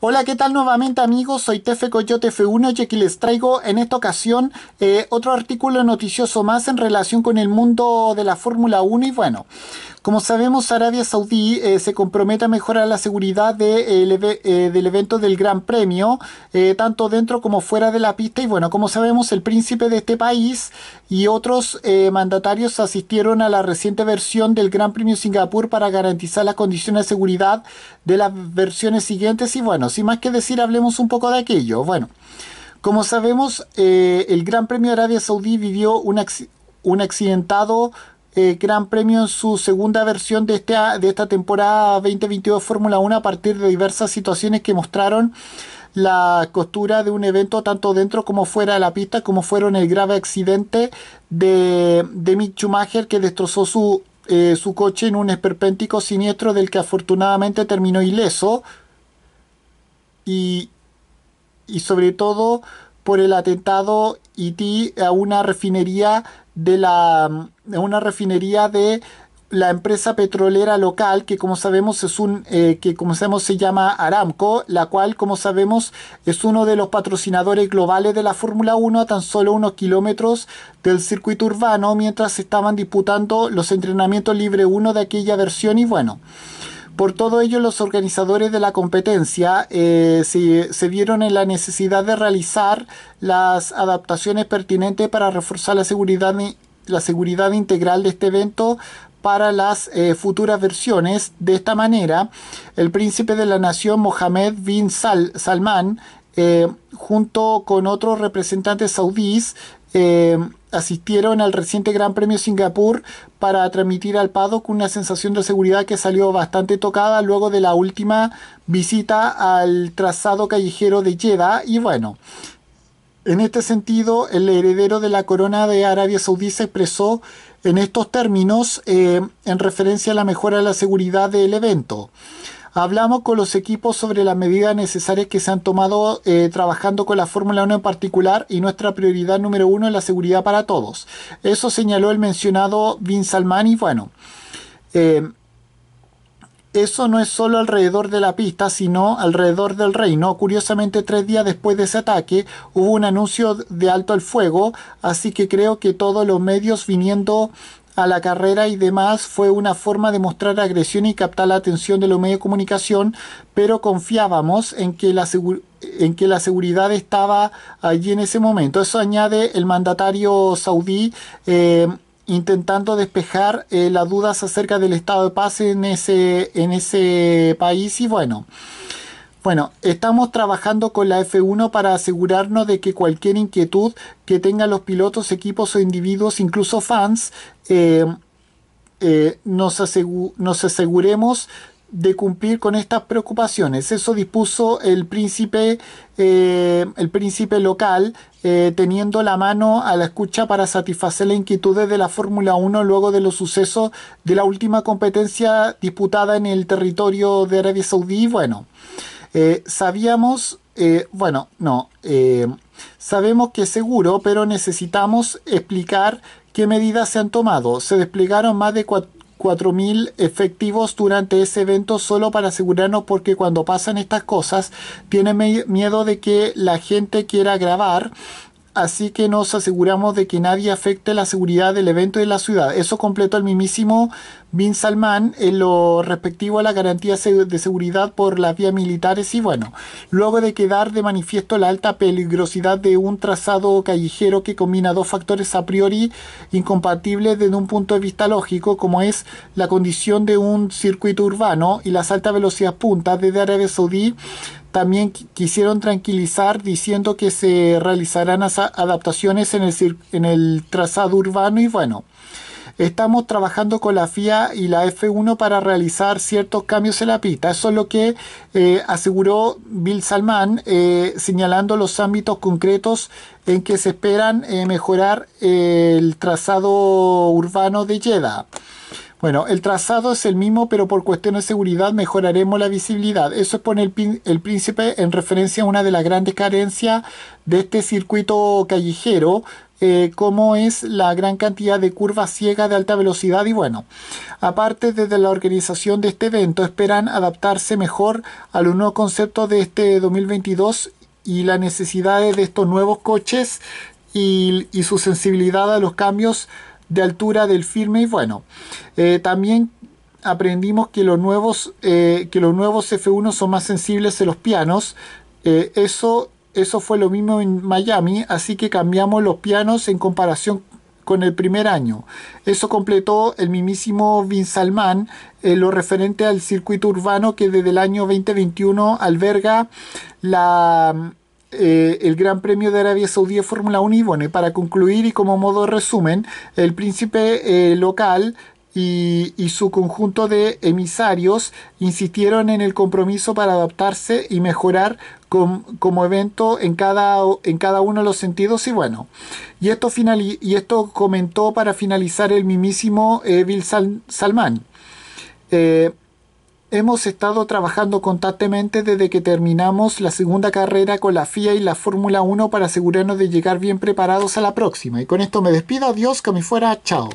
Hola, ¿qué tal nuevamente amigos? Soy Tefe Coyote F1 y aquí les traigo en esta ocasión eh, otro artículo noticioso más en relación con el mundo de la Fórmula 1 y bueno, como sabemos Arabia Saudí eh, se compromete a mejorar la seguridad eh, del evento del Gran Premio, tanto dentro como fuera de la pista y bueno, como sabemos el príncipe de este país y otros mandatarios asistieron a la reciente versión del Gran Premio Singapur para garantizar las condiciones de seguridad de las versiones siguientes y bueno, sin más que decir, hablemos un poco de aquello. Bueno, como sabemos, eh, el Gran Premio de Arabia Saudí vivió un, accidentado eh, Gran Premio en su segunda versión de, este, de esta temporada 2022 Fórmula 1 a partir de diversas situaciones que mostraron la costura de un evento tanto dentro como fuera de la pista, como fueron el grave accidente de, de Mick Schumacher que destrozó su, eh, su coche en un esperpéntico siniestro del que afortunadamente terminó ileso y, sobre todo por el atentado I.T. a una refinería de la una refinería de la empresa petrolera local que como sabemos es un eh, que como sabemos se llama Aramco, la cual como sabemos es uno de los patrocinadores globales de la Fórmula 1 a tan solo unos kilómetros del circuito urbano mientras estaban disputando los entrenamientos libre 1 de aquella versión y bueno, por todo ello, los organizadores de la competencia eh, se, vieron en la necesidad de realizar las adaptaciones pertinentes para reforzar la seguridad, la seguridad integral de este evento para las eh, futuras versiones. De esta manera, el príncipe de la nación Mohammed bin Sal Salman eh, junto con otros representantes saudíes, Em, asistieron al reciente Gran Premio Singapur para transmitir al paddock una sensación de seguridad que salió bastante tocada luego de la última visita al trazado callejero de Jeddah y bueno. En este sentido, el heredero de la corona de Arabia Saudí se expresó en estos términos em, en referencia a la mejora de la seguridad del evento. Hablamos con los equipos sobre las medidas necesarias que se han tomado eh, trabajando con la Fórmula 1 en particular y nuestra prioridad número uno es la seguridad para todos. Eso señaló el mencionado Bin Salman y bueno, eh, eso no es solo alrededor de la pista, sino alrededor del reino. Curiosamente, tres días después de ese ataque hubo un anuncio de alto el fuego, así que creo que todos los medios viniendo a la carrera y demás fue una forma de mostrar agresión y captar la atención de los medios de comunicación, pero confiábamos en que la, en que la seguridad estaba allí en ese momento. Eso añade el mandatario saudí. Eh, intentando despejar eh, las dudas acerca del estado de paz en ese, en ese país y bueno, bueno, estamos trabajando con la F1 para asegurarnos de que cualquier inquietud que tengan los pilotos, equipos o individuos, incluso fans, eh, eh, nos, aseguremos de cumplir con estas preocupaciones. Eso dispuso el príncipe, eh, el príncipe local, teniendo la mano a la escucha para satisfacer las inquietudes de la Fórmula 1 luego de los sucesos de la última competencia disputada en el territorio de Arabia Saudí. Bueno, eh, sabíamos, eh, bueno, no, eh, sabemos que es seguro, pero necesitamos explicar qué medidas se han tomado. Se desplegaron más de 4.000 efectivos durante ese evento solo para asegurarnos porque cuando pasan estas cosas tienen miedo de que la gente quiera grabar así que nos aseguramos de que nadie afecte la seguridad del evento en de la ciudad. Eso completó el mismísimo Bin Salman en lo respectivo a la garantía de seguridad por las vías militares y bueno, luego de quedar de manifiesto la alta peligrosidad de un trazado callejero que combina dos factores a priori incompatibles desde un punto de vista lógico como es la condición de un circuito urbano y las altas velocidades puntas desde Arabia Saudí también quisieron tranquilizar diciendo que se realizarán adaptaciones en el, en el trazado urbano y bueno, estamos trabajando con la FIA y la F1 para realizar ciertos cambios en la pista. Eso es lo que eh, aseguró Bill Salman, eh, señalando los ámbitos concretos en que se esperan eh, mejorar el trazado urbano de Jeddah. Bueno, el trazado es el mismo, pero por cuestiones de seguridad mejoraremos la visibilidad. Eso pone el, príncipe en referencia a una de las grandes carencias de este circuito callejero, eh, como es la gran cantidad de curvas ciegas de alta velocidad y bueno, aparte desde la organización de este evento esperan adaptarse mejor a los nuevos conceptos de este 2022 y las necesidades de estos nuevos coches y, y su sensibilidad a los cambios de altura del firme y bueno. Eh, también aprendimos que los nuevos, eh, que los nuevos F1 son más sensibles en los pianos. Eh, eso, eso fue lo mismo en Miami, así que cambiamos los pianos en comparación con el primer año. Eso completó el mismísimo Vin Salman lo referente al circuito urbano que desde el año 2021 alberga la eh, el Gran Premio de Arabia Saudí Fórmula 1 y bueno, para concluir y como modo resumen, el príncipe eh, local y, su conjunto de emisarios insistieron en el compromiso para adaptarse y mejorar como evento en cada, en cada uno de los sentidos y bueno, y esto, y esto comentó para finalizar el mismísimo eh, Bill Salman. Eh, hemos estado trabajando constantemente desde que terminamos la segunda carrera con la FIA y la Fórmula 1 para asegurarnos de llegar bien preparados a la próxima. Y con esto me despido, adiós, que me fuera, chao.